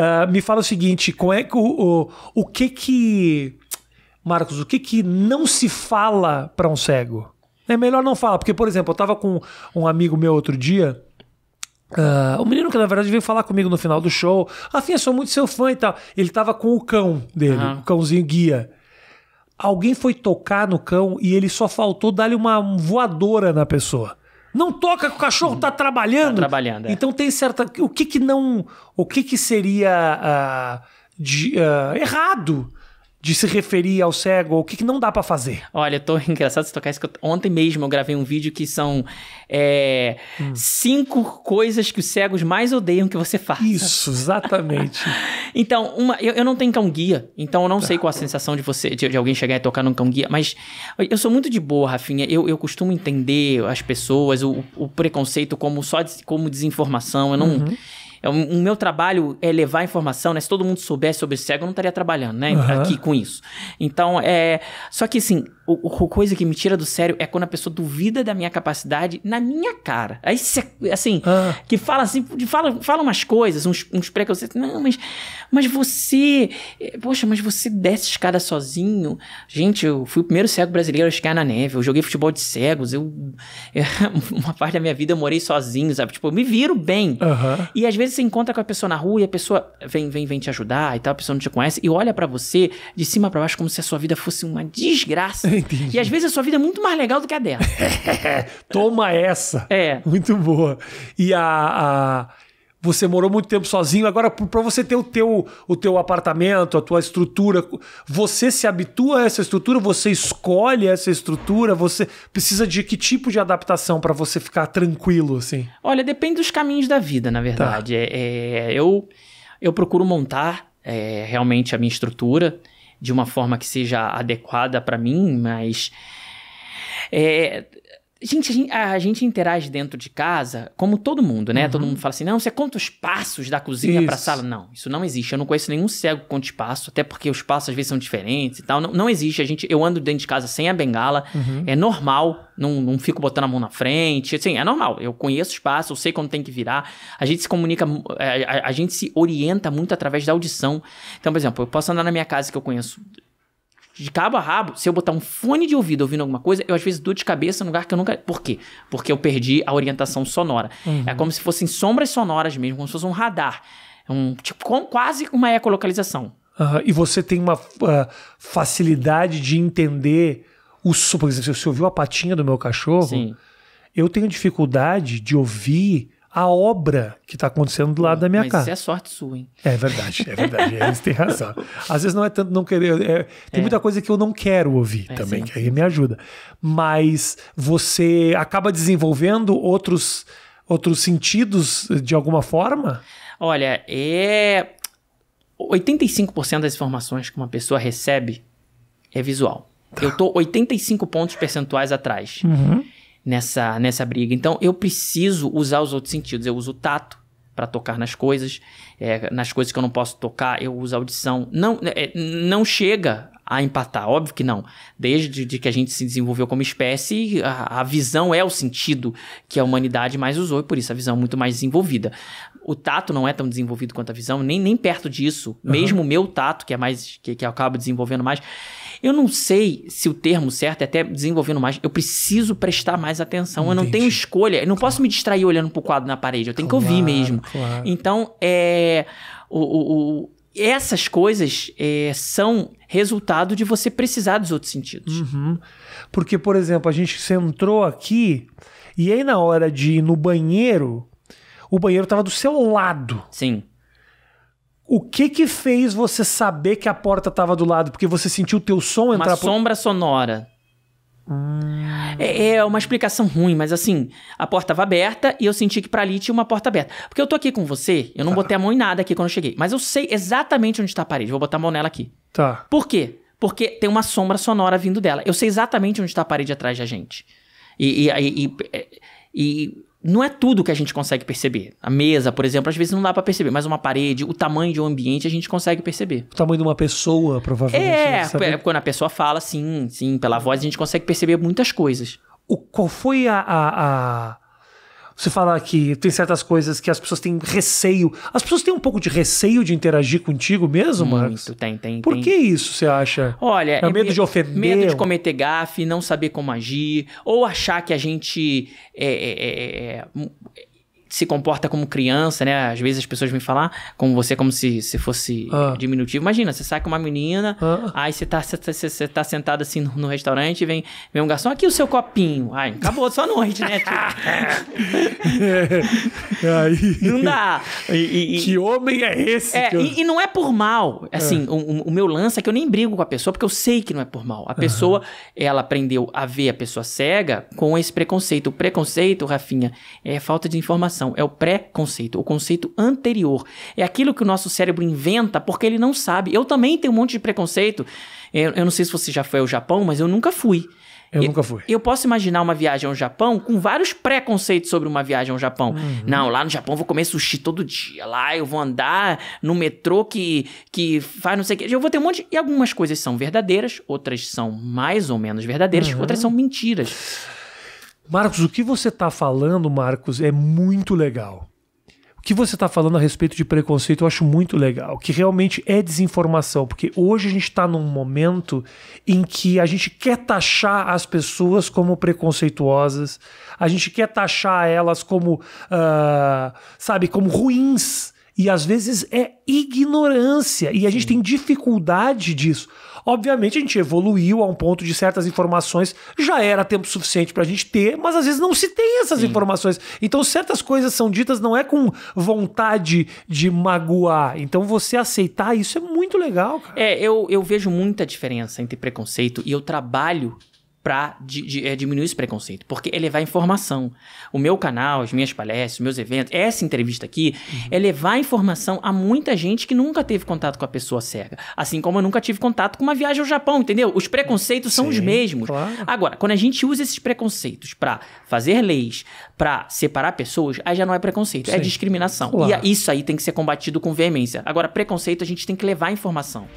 Ah, me fala o seguinte, como é, o, o, o que que... Marcos, o que que não se fala para um cego? É melhor não falar, porque, por exemplo, eu estava com um amigo meu outro dia, Uh, ah, o menino que na verdade veio falar comigo no final do show. Rafinha, eu sou muito seu fã e tal. Ele tava com o cão dele, uhum. o cãozinho guia. Alguém foi tocar no cão e ele só faltou dar-lhe uma voadora na pessoa. Não toca que o cachorro está trabalhando. Tá trabalhando. É. Então tem certa. O que que não. O que que seria uh, de, uh, errado? de se referir ao cego? O que, que não dá para fazer? Olha, eu tô engraçado você tocar isso. ontem mesmo eu gravei um vídeo que são é, hum. cinco coisas que os cegos mais odeiam que você faça. Isso, exatamente. então, uma, eu, eu, não tenho cão guia, então eu não tá. sei qual a tá. sensação de você, de, de, alguém chegar e tocar num cão guia, mas eu sou muito de boa, Rafinha. Eu, eu costumo entender as pessoas, o, o preconceito como só de, como desinformação. Eu não. Uhum. O é meu trabalho é levar informação, né? Se todo mundo soubesse sobre cego, eu não estaria trabalhando, né? Uhum. Aqui com isso. Então, é. Só que assim, o, o, coisa que me tira do sério é quando a pessoa duvida da minha capacidade na minha cara. Aí você assim, ah. que fala assim, fala, fala umas coisas, uns, uns preconceitos. Não, mas, mas você. Poxa, mas você desce escada sozinho. Gente, eu fui o primeiro cego brasileiro a esquiar na neve. Eu joguei futebol de cegos. Eu, eu uma parte da minha vida eu morei sozinho, sabe? Tipo, eu me viro bem. Uhum. E às vezes vezes você encontra com a pessoa na rua e a pessoa vem, vem, vem te ajudar e tal, a pessoa não te conhece e olha para você de cima para baixo como se a sua vida fosse uma desgraça. Entendi. E às vezes a sua vida é muito mais legal do que a dela. Toma essa. É. Muito boa. E a... a você morou muito tempo sozinho, agora para você ter o teu, o teu apartamento, a tua estrutura, você se habitua a essa estrutura, você escolhe essa estrutura, você precisa de que tipo de adaptação para você ficar tranquilo assim? Olha, depende dos caminhos da vida, na tá. verdade. Tá. É, é, eu eu procuro montar é, realmente a minha estrutura de uma forma que seja adequada para mim, mas é, Gente a, gente, a gente, interage dentro de casa como todo mundo, né? Uhum. Todo mundo fala assim: não, você conta os passos da cozinha para a sala. Não, isso não existe. Eu não conheço nenhum cego que conte passo, até porque os passos às vezes são diferentes e tal. Não, não existe. A gente, eu ando dentro de casa sem a bengala, uhum. é normal, não, não fico botando a mão na frente. Assim, é normal. Eu conheço os passos, eu sei quando tem que virar. A gente se comunica, é, a, a, a gente se orienta muito através da audição. Então, por exemplo, eu posso andar na minha casa que eu conheço de cabo a rabo, se eu botar um fone de ouvido ouvindo alguma coisa, eu às vezes dou de cabeça num lugar que eu nunca. Por quê? Porque eu perdi a orientação sonora. Uhum. É como se fossem sombras sonoras mesmo, como se fosse um radar. Um, tipo, com, quase uma ecolocalização. Uhum. E você tem uma uh, facilidade de entender o som. Por exemplo, se você ouviu a patinha do meu cachorro, Sim. eu tenho dificuldade de ouvir a obra que está acontecendo do lado da minha Mas casa. Isso é sorte sua, hein? É verdade, é verdade. É, eles têm razão. Às vezes não é tanto não querer. É, tem é. muita coisa que eu não quero ouvir é, também, sim. que aí me ajuda. Mas você acaba desenvolvendo outros, outros sentidos de alguma forma? Olha, é. 85% das informações que uma pessoa recebe é visual. Tá. Eu estou 85 pontos percentuais atrás. Uhum nessa, nessa briga. Então eu preciso usar os outros sentidos. Eu uso o tato para tocar nas coisas, é, nas coisas que eu não posso tocar, eu uso a audição. Não, é, não chega a empatar. Óbvio que não. Desde de que a gente se desenvolveu como espécie, a, a, visão é o sentido que a humanidade mais usou e por isso a visão é muito mais desenvolvida. O tato não é tão desenvolvido quanto a visão, nem, nem perto disso. Uhum. Mesmo o meu tato, que é mais que, que eu acabo desenvolvendo mais, eu não sei se o termo certo é até desenvolvendo mais. Eu preciso prestar mais atenção. Entendi. Eu não tenho escolha. Eu não posso me distrair olhando pro quadro na parede. Eu tenho claro, que ouvir mesmo. Claro. Então, é. o, o, essas coisas é, são resultado de você precisar dos outros sentidos. Uhum. Porque, por exemplo, a gente entrou aqui e aí na hora de ir no banheiro, o banheiro estava do seu lado. Sim. O que que fez você saber que a porta estava do lado? Porque você sentiu o teu som entrar... Uma sombra por... sonora. É, é, uma explicação ruim, mas assim, a porta estava aberta e eu senti que para ali tinha uma porta aberta. Porque eu tô aqui com você, eu não tá. botei a mão em nada aqui quando eu cheguei, mas eu sei exatamente onde está a parede. Vou botar a mão nela aqui. Tá. Por quê? Porque tem uma sombra sonora vindo dela. Eu sei exatamente onde está a parede atrás da gente. E, e, e, e, e não é tudo que a gente consegue perceber. A mesa, por exemplo, às vezes não dá para perceber, mas uma parede, o tamanho de um ambiente a gente consegue perceber. O tamanho de uma pessoa, provavelmente. É, né? é, quando a pessoa fala, sim, sim, pela voz a gente consegue perceber muitas coisas. O, qual foi a, a, a você fala que tem certas coisas que as pessoas têm receio. As pessoas têm um pouco de receio de interagir contigo mesmo, Muito, Tem, tem. Por tem. que isso você acha? Olha, é, é medo de ofender. Medo de cometer gafe, não saber como agir, ou achar que a gente é, é, é, é, é se comporta como criança, né? Às vezes as pessoas me falar com você como se, se fosse ah. diminutivo. Imagina, você sai com uma menina, ah. aí você tá, você, você, você tá sentado assim no, no, restaurante e vem, vem um garçom, aqui o seu copinho. Ai, acabou só noite, né? é, aí... Não dá. E, e, que homem é esse? É, eu... e, e, não é por mal. Ah. Assim, o, o, meu lance é que eu nem brigo com a pessoa, porque eu sei que não é por mal. A pessoa, ela aprendeu a ver a pessoa cega com esse preconceito. O preconceito, Rafinha, é falta de informação informação, é o pré-conceito, o conceito anterior. É aquilo que o nosso cérebro inventa porque ele não sabe. Eu também tenho um monte de preconceito. Eu, é, eu não sei se você já foi ao Japão, mas eu nunca fui. Eu, eu, nunca fui. Eu posso imaginar uma viagem ao Japão com vários preconceitos sobre uma viagem ao Japão. Uhum. Não, lá no Japão eu vou comer sushi todo dia. Lá eu vou andar no metrô que, que faz não sei o que. Eu vou ter um monte. E algumas coisas são verdadeiras, outras são mais ou menos verdadeiras, uhum. outras são mentiras. Marcos, o que você está falando, Marcos, é muito legal. O que você está falando a respeito de preconceito eu acho muito legal, que realmente é desinformação, porque hoje a gente está num momento em que a gente quer taxar as pessoas como preconceituosas, a gente quer taxar elas como, uh, sabe, como ruins. E às vezes é ignorância. E a gente tem dificuldade disso. Obviamente a gente evoluiu a um ponto de certas informações já era tempo suficiente para a gente ter, mas às vezes não se tem essas Sim. informações. Então certas coisas são ditas não é com vontade de magoar. Então você aceitar isso é muito legal. Cara. É, eu, eu vejo muita diferença entre preconceito e eu trabalho para eh, diminuir esse preconceito, porque é levar informação. O meu canal, as minhas palestras, meus eventos, essa entrevista aqui, uhum. é levar informação a muita gente que nunca teve contato com a pessoa cega. Assim como eu nunca tive contato com uma viagem ao Japão, entendeu? Os preconceitos são Sim, os mesmos. Claro. Agora, quando a gente usa esses preconceitos para fazer leis, para separar pessoas, aí já não é preconceito, é Sim. é discriminação. Claro. E isso aí tem que ser combatido com veemência. Agora, preconceito a gente tem que levar informação.